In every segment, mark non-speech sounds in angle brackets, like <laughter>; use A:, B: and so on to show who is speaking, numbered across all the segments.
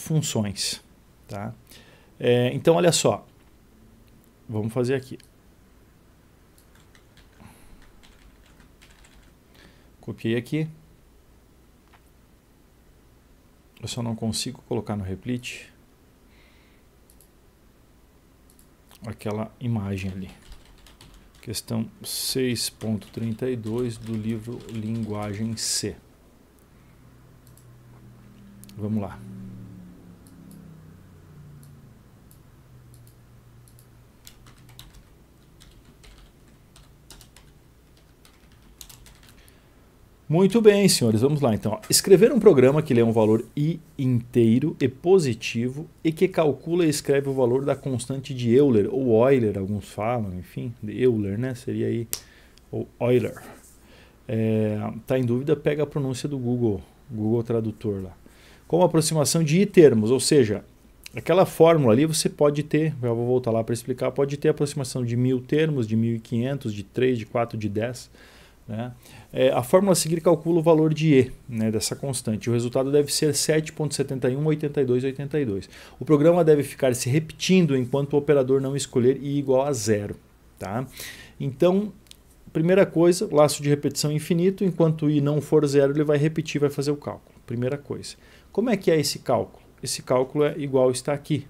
A: funções. Tá? É, então, olha só. Vamos fazer aqui. Copiei aqui. Eu só não consigo colocar no replit aquela imagem ali. Questão 6.32 do livro Linguagem C. Vamos lá. Muito bem, senhores, vamos lá então. Escrever um programa que lê um valor i inteiro e positivo e que calcula e escreve o valor da constante de Euler ou Euler, alguns falam, enfim, de Euler, né? Seria aí ou Euler. É, tá em dúvida, pega a pronúncia do Google, Google Tradutor lá. Com aproximação de i termos, ou seja, aquela fórmula ali você pode ter, eu vou voltar lá para explicar, pode ter aproximação de mil termos, de 1500, de 3, de 4, de 10 né? É, a fórmula a seguir calcula o valor de E né, dessa constante. O resultado deve ser 7.718282. O programa deve ficar se repetindo enquanto o operador não escolher i igual a zero. Tá? Então, primeira coisa, laço de repetição infinito. Enquanto i não for zero, ele vai repetir, vai fazer o cálculo. Primeira coisa. Como é que é esse cálculo? Esse cálculo é igual está aqui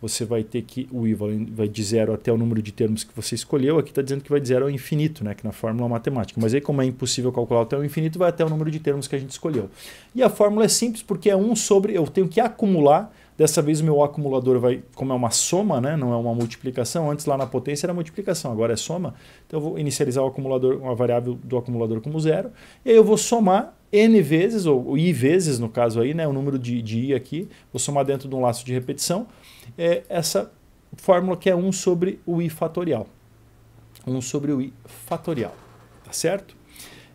A: você vai ter que o i vai de zero até o número de termos que você escolheu. Aqui está dizendo que vai de zero ao infinito, né? que na fórmula é matemática. Mas aí, como é impossível calcular até o infinito, vai até o número de termos que a gente escolheu. E a fórmula é simples porque é 1 sobre, eu tenho que acumular Dessa vez o meu acumulador vai, como é uma soma, né? não é uma multiplicação, antes lá na potência era multiplicação, agora é soma. Então eu vou inicializar o acumulador, uma variável do acumulador como zero, e aí eu vou somar n vezes, ou i vezes no caso aí, né? o número de, de i aqui, vou somar dentro de um laço de repetição, é essa fórmula que é 1 sobre o i fatorial. 1 sobre o i fatorial, tá certo?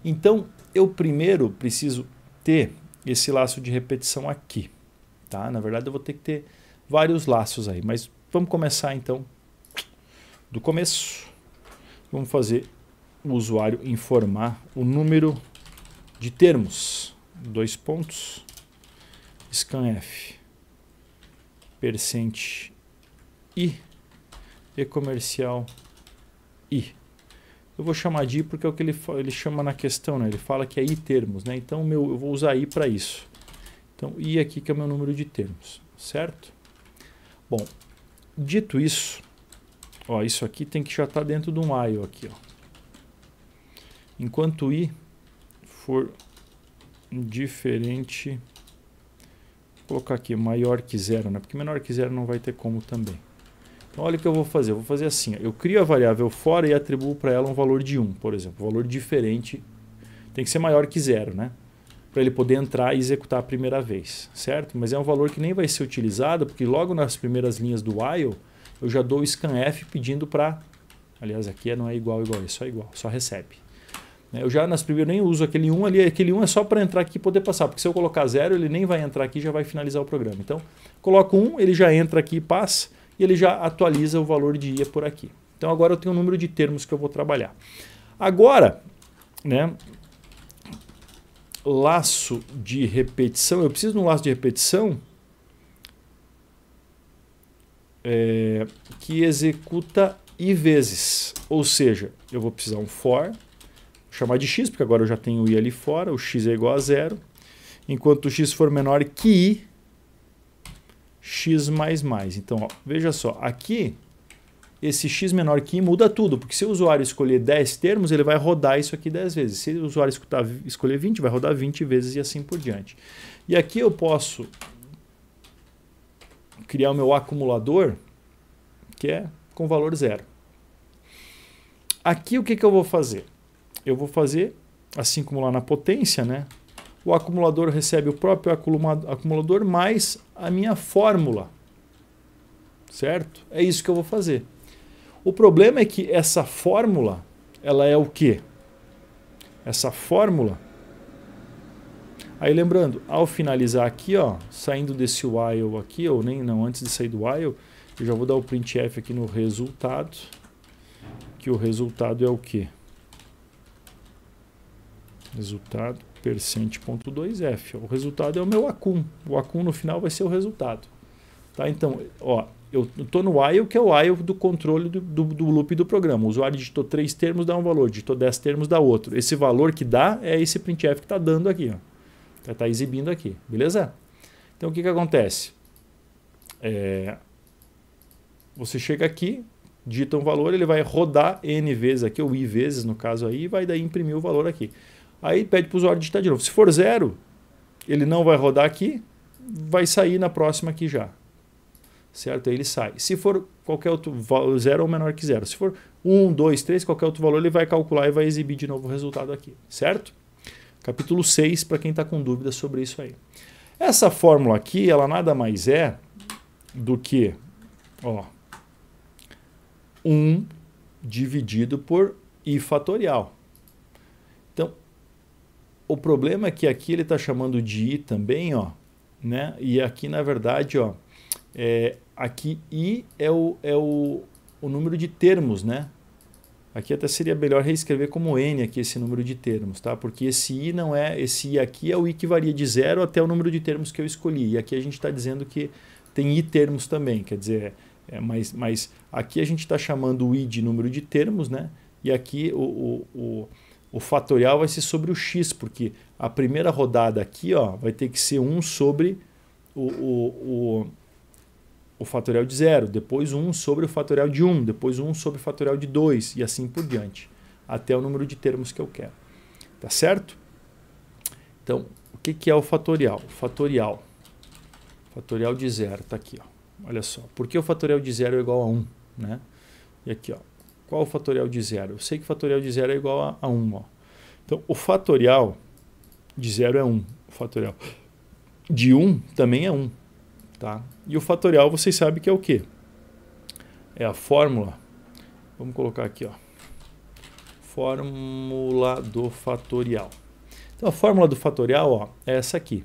A: Então, eu primeiro preciso ter esse laço de repetição aqui tá? Na verdade eu vou ter que ter vários laços aí, mas vamos começar então do começo. Vamos fazer o usuário informar o número de termos, dois pontos, scanf, percent i, e comercial i. Eu vou chamar de i porque é o que ele, ele chama na questão, né? ele fala que é i termos, né? então meu, eu vou usar i para isso. Então, i aqui que é o meu número de termos, certo? Bom, dito isso, ó, isso aqui tem que já estar tá dentro de um while aqui, ó. Enquanto i for diferente, vou colocar aqui maior que zero, né? Porque menor que zero não vai ter como também. Então, olha o que eu vou fazer. Eu vou fazer assim. Ó. Eu crio a variável fora e atribuo para ela um valor de 1, por exemplo. valor diferente tem que ser maior que zero, né? para ele poder entrar e executar a primeira vez, certo? Mas é um valor que nem vai ser utilizado, porque logo nas primeiras linhas do while, eu já dou o scanf pedindo para... Aliás, aqui não é igual, igual, é só igual, só recebe. Né? Eu já nas primeiras nem uso aquele 1 ali, aquele 1 é só para entrar aqui e poder passar, porque se eu colocar 0, ele nem vai entrar aqui já vai finalizar o programa. Então, coloco 1, ele já entra aqui e passa, e ele já atualiza o valor de IA por aqui. Então agora eu tenho o número de termos que eu vou trabalhar. Agora, né, laço de repetição, eu preciso de um laço de repetição é, que executa i vezes. Ou seja, eu vou precisar um for, chamar de x, porque agora eu já tenho o i ali fora, o x é igual a zero. Enquanto o x for menor que i, x mais mais. Então, ó, veja só, aqui esse x menor que i muda tudo, porque se o usuário escolher 10 termos, ele vai rodar isso aqui 10 vezes. Se o usuário escutar, escolher 20, vai rodar 20 vezes e assim por diante. E aqui eu posso criar o meu acumulador, que é com valor zero. Aqui o que, que eu vou fazer? Eu vou fazer, assim como lá na potência, né? o acumulador recebe o próprio acumulador mais a minha fórmula. Certo? É isso que eu vou fazer. O problema é que essa fórmula, ela é o quê? Essa fórmula Aí lembrando, ao finalizar aqui, ó, saindo desse while aqui, ou nem não, antes de sair do while, eu já vou dar o printf aqui no resultado, que o resultado é o quê? Resultado percent.2f. O resultado é o meu acum. O acum no final vai ser o resultado. Tá? Então, ó, eu estou no while, que é o while é do controle do, do, do, loop do programa. O usuário digitou três termos, dá um valor, digitou 10 termos, dá outro. Esse valor que dá é esse printf que está dando aqui. Está tá exibindo aqui, beleza? Então o que, que acontece? É, você chega aqui, digita um valor, ele vai rodar n vezes aqui, ou i vezes no caso aí, e vai daí imprimir o valor aqui. Aí pede para o usuário digitar de novo. Se for zero, ele não vai rodar aqui, vai sair na próxima aqui já certo? Aí ele sai. Se for qualquer outro valor, zero ou menor que zero. Se for 1, 2, 3, qualquer outro valor, ele vai calcular e vai exibir de novo o resultado aqui, certo? Capítulo 6, para quem está com dúvidas sobre isso aí. Essa fórmula aqui, ela nada mais é do que ó, 1 dividido por i fatorial. Então, o problema é que aqui ele está chamando de i também, ó, né? E aqui, na verdade, ó, é, aqui I é, o, é o, o número de termos, né? Aqui até seria melhor reescrever como N aqui esse número de termos, tá? Porque esse I não é, esse I aqui é o I que varia de zero até o número de termos que eu escolhi. E aqui a gente está dizendo que tem I termos também, quer dizer, é, mas, mas aqui a gente está chamando o I de número de termos, né? E aqui o, o, o, o fatorial vai ser sobre o X, porque a primeira rodada aqui ó, vai ter que ser 1 sobre o, o, o o fatorial de zero, depois 1 um sobre o fatorial de 1, um, depois 1 um sobre o fatorial de 2 e assim por diante, até o número de termos que eu quero. Tá certo? Então, o que, que é o fatorial? O fatorial. Fatorial de zero, tá aqui, ó. Olha só. Por que o fatorial de zero é igual a 1, um, né? E aqui, ó. Qual o fatorial de zero? Eu sei que o fatorial de zero é igual a 1, ó. Então, o fatorial de zero é 1. O fatorial de 1 também é 1. Tá? E o fatorial vocês sabem que é o quê? É a fórmula. Vamos colocar aqui, ó. Fórmula do fatorial. Então a fórmula do fatorial ó, é essa aqui.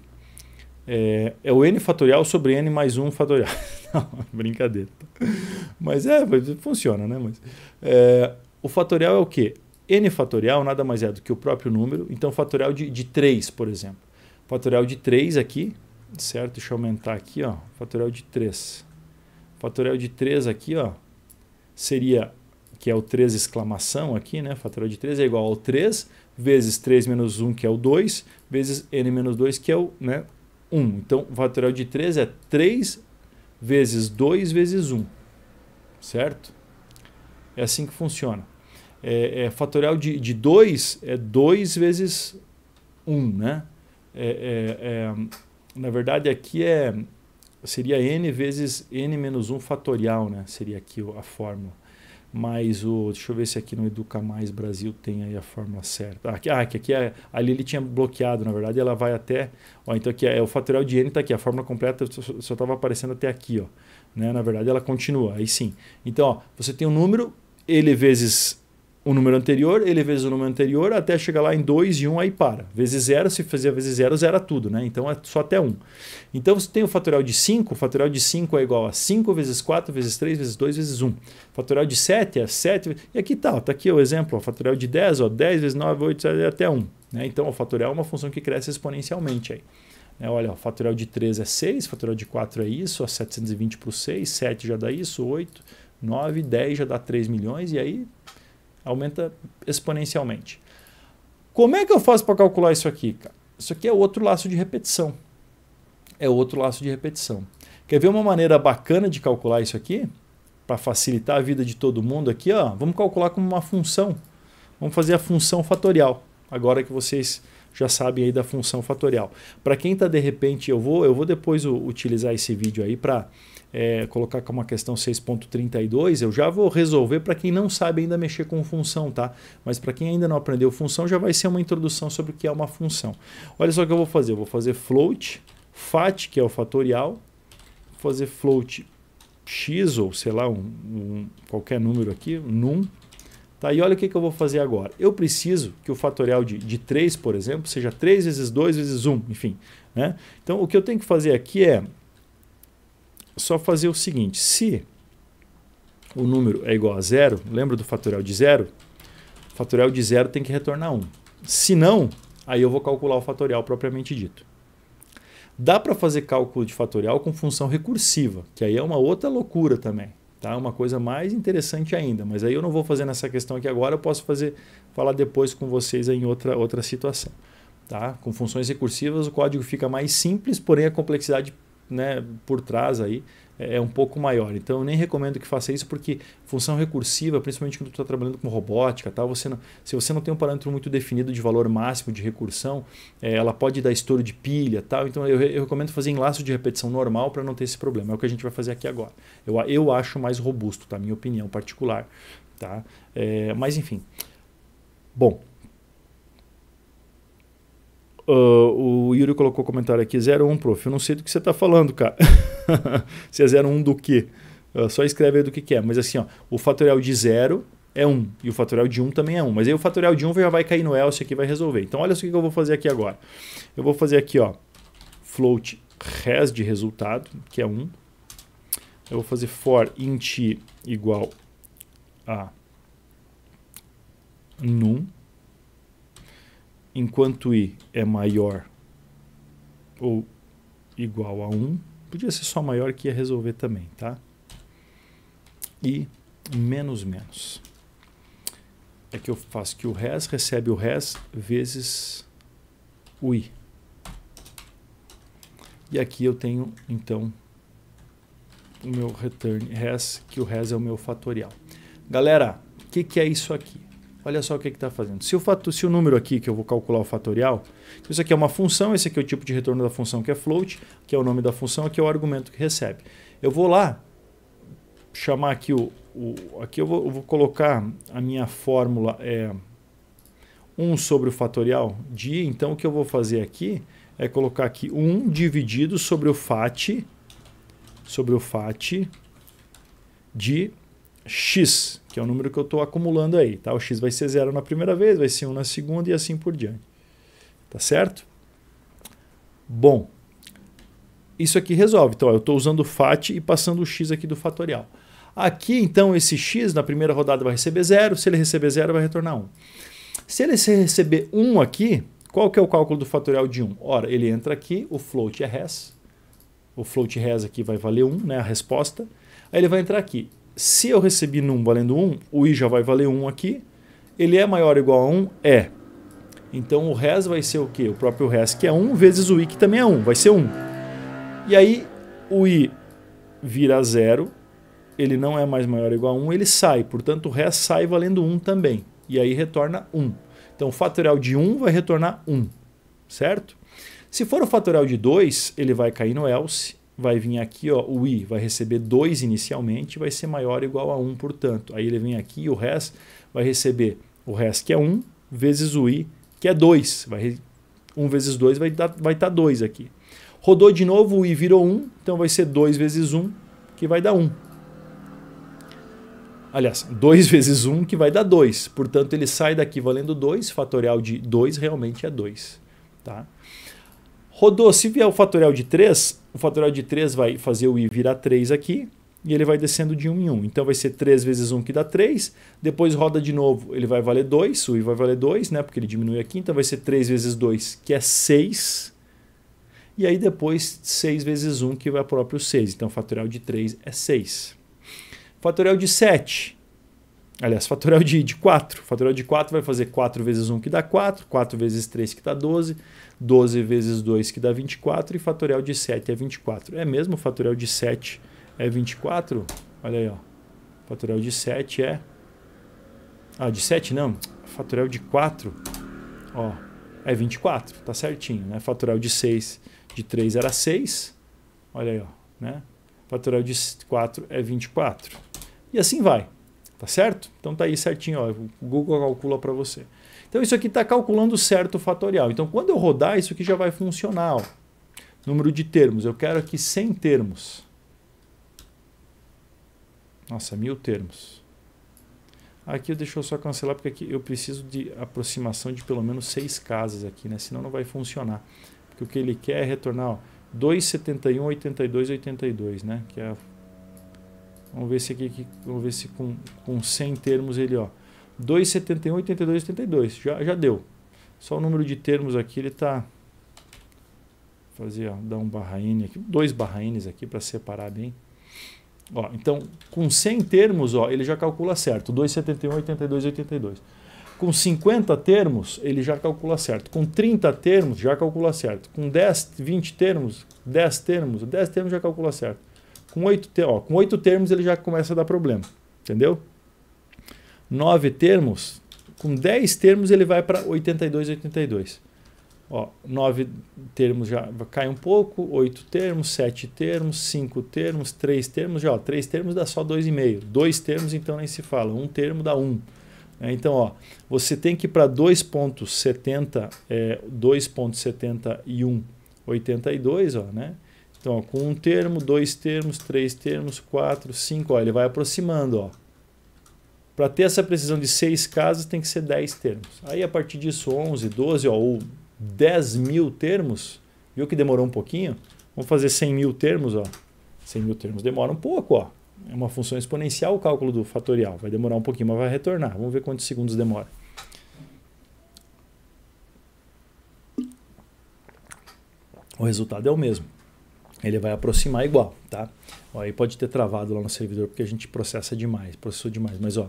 A: É, é, o n fatorial sobre n mais 1 fatorial. <laughs> Não, brincadeira. Mas é, funciona, né? Mas, é, o fatorial é o quê? n fatorial nada mais é do que o próprio número. Então, fatorial de, de 3, por exemplo. Fatorial de 3 aqui certo? Deixa eu aumentar aqui, ó, fatorial de 3. Fatorial de 3 aqui, ó, seria, que é o 3 exclamação aqui, né? Fatorial de 3 é igual ao 3 vezes 3 menos 1, que é o 2, vezes n menos 2, que é o né, 1. Então, o fatorial de 3 é 3 vezes 2 vezes 1, certo? É assim que funciona. É, é fatorial de, de 2 é 2 vezes 1, né? é, é, é na verdade aqui é seria n vezes n menos 1 fatorial, né? Seria aqui a fórmula. Mas o, deixa eu ver se aqui no Educa Mais Brasil tem aí a fórmula certa. Ah, aqui, ah, aqui é, ali ele tinha bloqueado, na verdade, ela vai até, ó, então aqui é, é o fatorial de n está aqui, a fórmula completa só estava aparecendo até aqui, ó, né? Na verdade ela continua, aí sim. Então, ó, você tem um número, ele vezes o número anterior, ele vezes o número anterior, até chegar lá em 2 e 1, um, aí para. Vezes 0, se fazia vezes 0, zero, zera tudo, né? Então é só até 1. Um. Então você tem o fatorial de 5, o fatorial de 5 é igual a 5 vezes 4, vezes 3, vezes 2, vezes 1. Um. Fatorial de 7 é 7, e aqui tá, tá aqui o exemplo, ó, fatorial de 10, 10 vezes 9, 8, 7, até 1. Um, né? Então o fatorial é uma função que cresce exponencialmente aí. Né? É, olha, o fatorial de 3 é 6, fatorial de 4 é isso, ó, 720 por 6, 7 já dá isso, 8, 9, 10 já dá 3 milhões, e aí aumenta exponencialmente. Como é que eu faço para calcular isso aqui? Cara? Isso aqui é outro laço de repetição. É outro laço de repetição. Quer ver uma maneira bacana de calcular isso aqui? Para facilitar a vida de todo mundo aqui, ó, vamos calcular como uma função. Vamos fazer a função fatorial. Agora que vocês já sabem aí da função fatorial. Para quem está de repente, eu vou, eu vou depois utilizar esse vídeo aí para é, colocar como uma questão 6.32, eu já vou resolver para quem não sabe ainda mexer com função, tá? Mas para quem ainda não aprendeu função, já vai ser uma introdução sobre o que é uma função. Olha só o que eu vou fazer, eu vou fazer float, fat, que é o fatorial, vou fazer float x ou sei lá, um, um, qualquer número aqui, num, Tá, e olha o que, que, eu vou fazer agora. Eu preciso que o fatorial de, de 3, por exemplo, seja 3 vezes 2 vezes 1, enfim. Né? Então, o que eu tenho que fazer aqui é só fazer o seguinte: se o número é igual a zero, lembra do fatorial de zero? O fatorial de zero tem que retornar 1. Um. Se não, aí eu vou calcular o fatorial propriamente dito. Dá para fazer cálculo de fatorial com função recursiva, que aí é uma outra loucura também. Tá? É uma coisa mais interessante ainda, mas aí eu não vou fazer nessa questão aqui agora, eu posso fazer falar depois com vocês em outra, outra situação. Tá? Com funções recursivas o código fica mais simples, porém a complexidade né, por trás aí é, é um pouco maior. Então eu nem recomendo que faça isso porque função recursiva, principalmente quando você está trabalhando com robótica, tá? você não, se você não tem um parâmetro muito definido de valor máximo de recursão, é, ela pode dar estouro de pilha, tal. Então eu, eu recomendo fazer em laço de repetição normal para não ter esse problema. É o que a gente vai fazer aqui agora. Eu, eu acho mais robusto, tá? Minha opinião particular, tá? É, mas enfim. Bom, Uh, o Yuri colocou comentário aqui, 01, prof. Eu não sei do que você está falando, cara. <laughs> Se é 01 do quê? Uh, só escreve aí do que, que é. Mas assim, ó, o fatorial de 0 é 1 e o fatorial de 1 também é 1. Mas aí o fatorial de 1 já vai cair no else aqui vai resolver. Então olha só o que eu vou fazer aqui agora. Eu vou fazer aqui, ó, float res de resultado, que é 1. Eu vou fazer for int igual a num enquanto i é maior ou igual a 1, podia ser só maior que ia resolver também, tá? E menos menos. É que eu faço que o res recebe o res vezes o i. E aqui eu tenho, então, o meu return res, que o res é o meu fatorial. Galera, o que, que é isso aqui? Olha só o que está fazendo. Se o, fato, se o número aqui, que eu vou calcular o fatorial, isso aqui é uma função, esse aqui é o tipo de retorno da função que é float, que é o nome da função, aqui é o argumento que recebe. Eu vou lá chamar aqui o... o aqui eu vou, eu vou, colocar a minha fórmula é, 1 sobre o fatorial de... Então, o que eu vou fazer aqui é colocar aqui 1 dividido sobre o fat, sobre o fat de x, que é o número que eu estou acumulando aí. Tá? O x vai ser zero na primeira vez, vai ser 1 um na segunda e assim por diante. Tá certo? Bom, isso aqui resolve. Então, ó, eu estou usando o FAT e passando o x aqui do fatorial. Aqui, então, esse x na primeira rodada vai receber zero. Se ele receber zero, vai retornar 1. Um. Se ele receber 1 um aqui, qual que é o cálculo do fatorial de 1? Um? Ora, ele entra aqui, o float é res. O float res aqui vai valer 1, um, né, a resposta. Aí ele vai entrar aqui se eu recebi num valendo 1, o i já vai valer 1 aqui. Ele é maior ou igual a 1? É. Então o res vai ser o quê? O próprio res que é 1 vezes o i que também é 1, vai ser 1. E aí o i vira 0. ele não é mais maior ou igual a 1, ele sai. Portanto, o res sai valendo 1 também. E aí retorna 1. Então o fatorial de 1 vai retornar 1, certo? Se for o fatorial de 2, ele vai cair no else vai vir aqui, ó, o i vai receber 2 inicialmente, vai ser maior ou igual a 1, um, portanto. Aí ele vem aqui e o res vai receber o res que é 1 um, vezes o i que é 2. Vai 1 um vezes 2 vai estar vai tá 2 aqui. Rodou de novo, o i virou 1, então vai ser 2 vezes 1, que vai dar 1. Aliás, 2 <laughs> vezes 1 que vai dar 2. Portanto, ele sai daqui valendo 2, fatorial de 2 realmente é 2. Tá? Rodou, se vier o fatorial de 3, o fatorial de 3 vai fazer o i virar 3 aqui, e ele vai descendo de 1 em 1. Então vai ser 3 vezes 1 que dá 3, depois roda de novo, ele vai valer 2, o i vai valer 2, né? porque ele diminui aqui, então vai ser 3 vezes 2, que é 6, e aí depois 6 vezes 1, que vai próprio 6. Então o fatorial de 3 é 6. Fatorial de 7, Aliás, fatorial de, de 4. Fatorial de 4 vai fazer 4 vezes 1 que dá 4, 4 vezes 3 que dá 12, 12 vezes 2 que dá 24 e fatorial de 7 é 24. É mesmo fatorial de 7 é 24? Olha aí, ó. Fatorial de 7 é Ah, de 7 não. Fatorial de 4, ó, é 24, tá certinho, né? Fatorial de 6 de 3 era 6. Olha aí, ó, né? Fatorial de 4 é 24. E assim vai. Tá certo? Então tá aí certinho, ó, o Google calcula para você. Então isso aqui está calculando certo o fatorial. Então quando eu rodar, isso aqui já vai funcionar. Ó. Número de termos, eu quero aqui 100 termos. Nossa, mil termos. Aqui deixa eu só cancelar, porque aqui eu preciso de aproximação de pelo menos seis casas aqui, né? Senão não vai funcionar. Porque o que ele quer é retornar 271, 82, 82, né? Que é Vamos ver se aqui, vamos ver se com, com 100 termos ele, ó. 271, 82, 82. Já, já deu. Só o número de termos aqui ele tá fazer, ó, dar um barra N aqui, dois barra N's aqui para separar bem. Ó, então, com 100 termos, ó, ele já calcula certo, 271, 82, 82. Com 50 termos, ele já calcula certo. Com 30 termos, já calcula certo. Com 10, 20 termos, 10 termos, 10 termos já calcula certo. Com oito, te ó, com oito termos ele já começa a dar problema. Entendeu? Nove termos, com dez termos ele vai para 82, 82. Ó, nove termos já cai um pouco, oito termos, sete termos, cinco termos, três termos, já, ó, três termos dá só dois e meio. Dois termos então nem se fala, um termo dá um. É, então, ó, você tem que ir para 2.70, é, 2.71, 82, ó, né? Então, ó, com um termo, dois termos, três termos, quatro, cinco, ó, ele vai aproximando. ó. Para ter essa precisão de seis casas, tem que ser dez termos. Aí, a partir disso, onze, doze, ó, ou dez mil termos, viu que demorou um pouquinho? Vamos fazer cem mil termos, ó. cem mil termos demora um pouco, ó. É uma função exponencial o cálculo do fatorial. Vai demorar um pouquinho, mas vai retornar. Vamos ver quantos segundos demora. O resultado é o mesmo ele vai aproximar igual, tá? Ó, aí pode ter travado lá no servidor porque a gente processa demais, processou demais. Mas ó,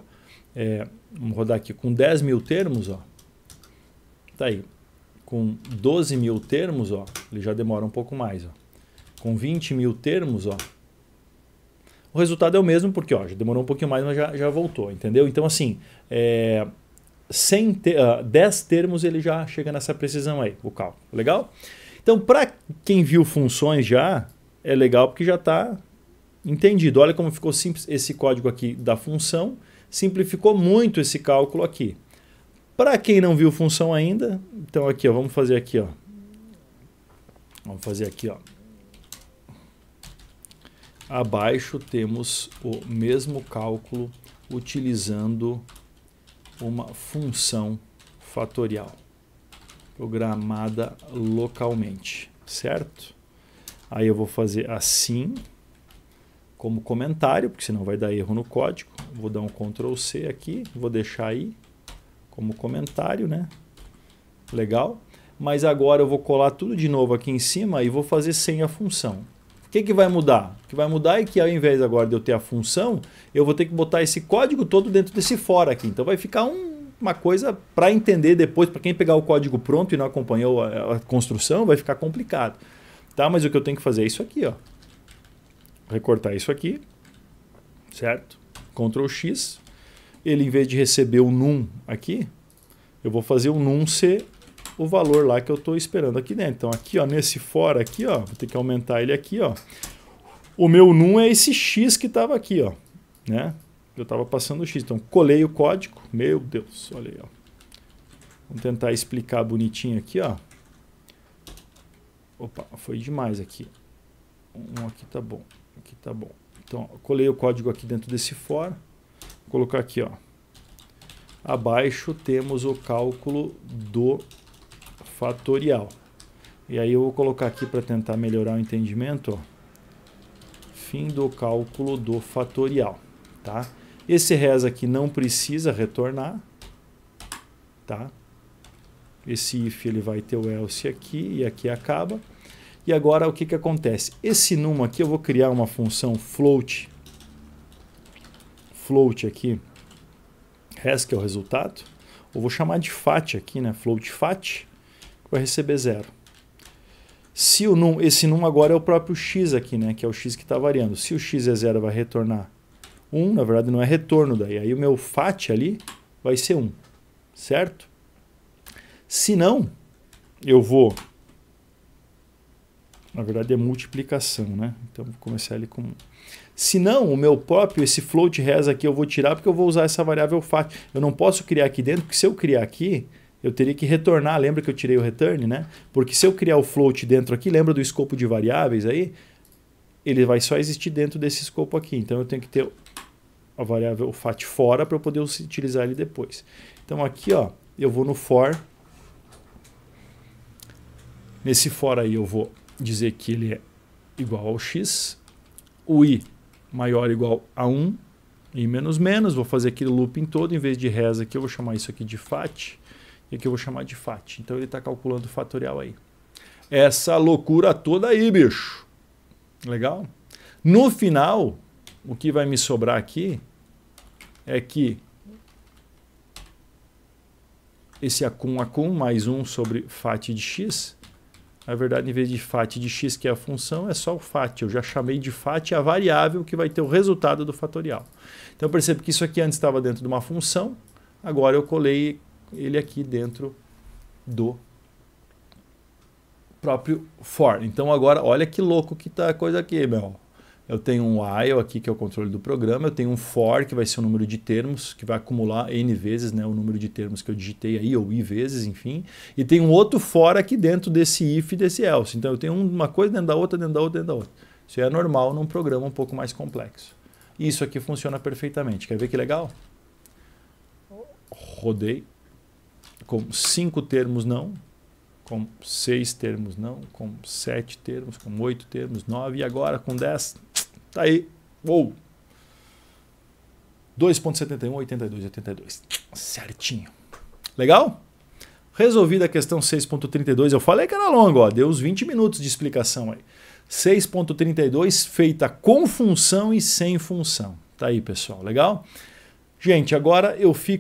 A: é, vamos rodar aqui com 10 mil termos, ó. Tá aí. Com 12 mil termos, ó, ele já demora um pouco mais, ó. Com 20 mil termos, ó. O resultado é o mesmo porque, ó, já demorou um pouquinho mais, mas já, já voltou, entendeu? Então, assim, é, 100 te, uh, ah, 10 termos ele já chega nessa precisão aí, o cálculo. Legal? Então, para quem viu funções já, é legal porque já está entendido. Olha como ficou simples esse código aqui da função, simplificou muito esse cálculo aqui. Para quem não viu função ainda, então aqui, ó, vamos fazer aqui, ó. Vamos fazer aqui, ó. Abaixo temos o mesmo cálculo utilizando uma função fatorial programada localmente, certo? Aí eu vou fazer assim como comentário, porque senão vai dar erro no código. Vou dar um Ctrl C aqui, vou deixar aí como comentário, né? Legal. Mas agora eu vou colar tudo de novo aqui em cima e vou fazer sem a função. O que, que vai mudar? O que vai mudar é que ao invés agora de eu ter a função, eu vou ter que botar esse código todo dentro desse fora aqui. Então vai ficar um uma coisa para entender depois, para quem pegar o código pronto e não acompanhou a, a, construção, vai ficar complicado. Tá? Mas o que eu tenho que fazer é isso aqui, ó. Recortar isso aqui, certo? Ctrl X. Ele, em vez de receber o num aqui, eu vou fazer o num ser o valor lá que eu estou esperando aqui dentro. Então aqui, ó, nesse fora aqui, ó, vou ter que aumentar ele aqui, ó. O meu num é esse x que estava aqui, ó, né? Eu estava passando o X. Então, colei o código. Meu Deus, olha aí. Ó. Vamos tentar explicar bonitinho aqui. ó. Opa, foi demais aqui. Um aqui tá bom. Aqui tá bom. Então, ó, colei o código aqui dentro desse for. Vou colocar aqui, ó. Abaixo temos o cálculo do fatorial. E aí eu vou colocar aqui para tentar melhorar o entendimento, ó. Fim do cálculo do fatorial, tá? Esse res aqui não precisa retornar, tá? Esse if ele vai ter o else aqui e aqui acaba. E agora o que, que acontece? Esse num aqui eu vou criar uma função float, float aqui, res que é o resultado, eu vou chamar de fat aqui, né? Float fat, vai receber zero. Se o num, esse num agora é o próprio x aqui, né? Que é o x que está variando. Se o x é zero, vai retornar 1, na verdade não é retorno daí. Aí o meu FAT ali vai ser 1, certo? Se não, eu vou... Na verdade é multiplicação, né? Então vou começar ele com... Se não, o meu próprio, esse float res aqui eu vou tirar porque eu vou usar essa variável FAT. Eu não posso criar aqui dentro, porque se eu criar aqui, eu teria que retornar. Lembra que eu tirei o return, né? Porque se eu criar o float dentro aqui, lembra do escopo de variáveis aí? Ele vai só existir dentro desse escopo aqui. Então eu tenho que ter a variável fat fora para eu poder utilizar ele depois. Então aqui ó, eu vou no for. Nesse for aí eu vou dizer que ele é igual ao x. O i maior ou igual a 1 e menos menos. Vou fazer aquele looping todo. Em vez de reza aqui eu vou chamar isso aqui de fat. E aqui eu vou chamar de fat. Então ele está calculando o fatorial aí. Essa loucura toda aí, bicho. Legal? No final, o que vai me sobrar aqui é que esse acum acum mais 1 sobre fat de x, na verdade, em vez de fat de x, que é a função, é só o fat. Eu já chamei de fat a variável que vai ter o resultado do fatorial. Então, eu percebo que isso aqui antes estava dentro de uma função, agora eu colei ele aqui dentro do próprio for. Então, agora, olha que louco que está a coisa aqui, meu eu tenho um while aqui, que é o controle do programa, eu tenho um for, que vai ser o número de termos, que vai acumular n vezes né, o número de termos que eu digitei aí, ou i vezes, enfim, e tem um outro for aqui dentro desse if e desse else. Então eu tenho uma coisa dentro da outra, dentro da outra, dentro da outra. Isso é normal num programa um pouco mais complexo. E isso aqui funciona perfeitamente. Quer ver que legal? Rodei com cinco termos não, com seis termos não, com sete termos, com oito termos, nove e agora com dez Tá aí. Uou! 2.71, 82, 82. Certinho. Legal? Resolvida a questão 6.32. Eu falei que era longo, ó. Deu uns 20 minutos de explicação aí. 6.32 feita com função e sem função. Tá aí, pessoal. Legal? Gente, agora eu fico